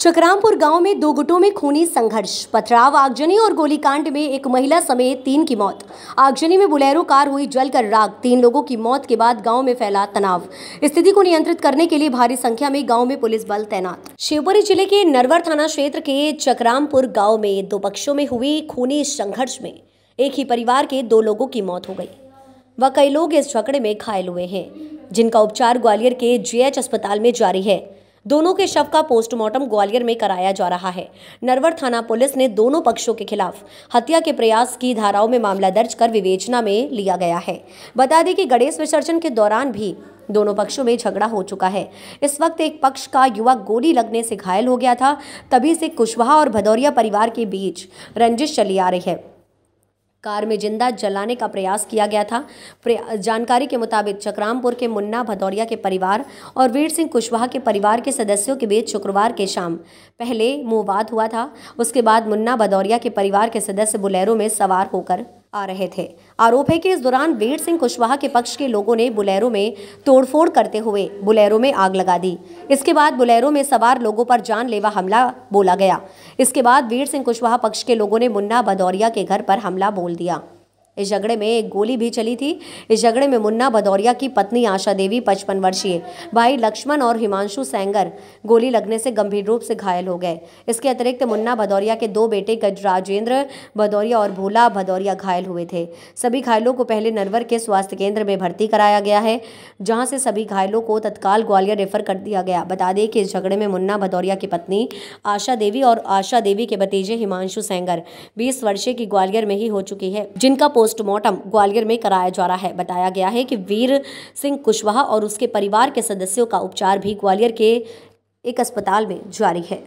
चक्रामपुर गांव में दो गुटों में खूनी संघर्ष पथराव आगजनी और गोलीकांड में एक महिला समेत तीन की मौत आगजनी में बुलेरो कार हुई जलकर राग तीन लोगों की मौत के बाद गांव में फैला तनाव स्थिति को नियंत्रित करने के लिए भारी संख्या में गांव में पुलिस बल तैनात शिवपुरी जिले के नरवर थाना क्षेत्र के चक्रामपुर गाँव में दो पक्षों में हुई खूनी संघर्ष में एक ही परिवार के दो लोगों की मौत हो गई व कई लोग इस झगड़े में घायल हुए हैं जिनका उपचार ग्वालियर के जीएच अस्पताल में जारी है दोनों के शव का पोस्टमार्टम ग्वालियर में कराया जा रहा है नरवर थाना पुलिस ने दोनों पक्षों के खिलाफ हत्या के प्रयास की धाराओं में मामला दर्ज कर विवेचना में लिया गया है बता दें कि गणेश विसर्जन के दौरान भी दोनों पक्षों में झगड़ा हो चुका है इस वक्त एक पक्ष का युवा गोली लगने से घायल हो गया था तभी से कुशवाहा और भदौरिया परिवार के बीच रंजिश चली आ रही है कार में जिंदा जलाने का प्रयास किया गया था जानकारी के मुताबिक चक्रामपुर के मुन्ना भदौरिया के परिवार और वीर सिंह कुशवाहा के परिवार के सदस्यों के बीच शुक्रवार के शाम पहले मुंहवाद हुआ था उसके बाद मुन्ना भदौरिया के परिवार के सदस्य बुलेरो में सवार होकर आ रहे थे आरोप है कि इस दौरान वीर सिंह कुशवाहा के पक्ष के लोगों ने बुलेरो में तोड़फोड़ करते हुए बुलेरो में आग लगा दी इसके बाद बुलेरो में सवार लोगों पर जानलेवा हमला बोला गया इसके बाद वीर सिंह कुशवाहा पक्ष के लोगों ने मुन्ना भदौरिया के घर पर हमला बोल दिया इस झगड़े में एक गोली भी चली थी इस झगड़े में मुन्ना भदौरिया की पत्नी आशा देवी पचपन वर्षीय भाई लक्ष्मण और हिमांशु सेंगर गोली लगने से गंभीर रूप से घायल हो गए इसके अतिरिक्त मुन्ना भदौरिया के दो बेटे गजराजेंद्र भदौरिया और भोला भदौरिया घायल हुए थे सभी घायलों को पहले नरवर के स्वास्थ्य केंद्र में भर्ती कराया गया है जहाँ से सभी घायलों को तत्काल ग्वालियर रेफर कर दिया गया बता दें कि इस झगड़े में मुन्ना भदौरिया की पत्नी आशा देवी और आशा देवी के भतीजे हिमांशु सेंगर बीस वर्षीय की ग्वालियर में ही हो चुकी है जिनका पोस्टमार्टम ग्वालियर में कराया जा रहा है बताया गया है कि वीर सिंह कुशवाहा और उसके परिवार के सदस्यों का उपचार भी ग्वालियर के एक अस्पताल में जारी है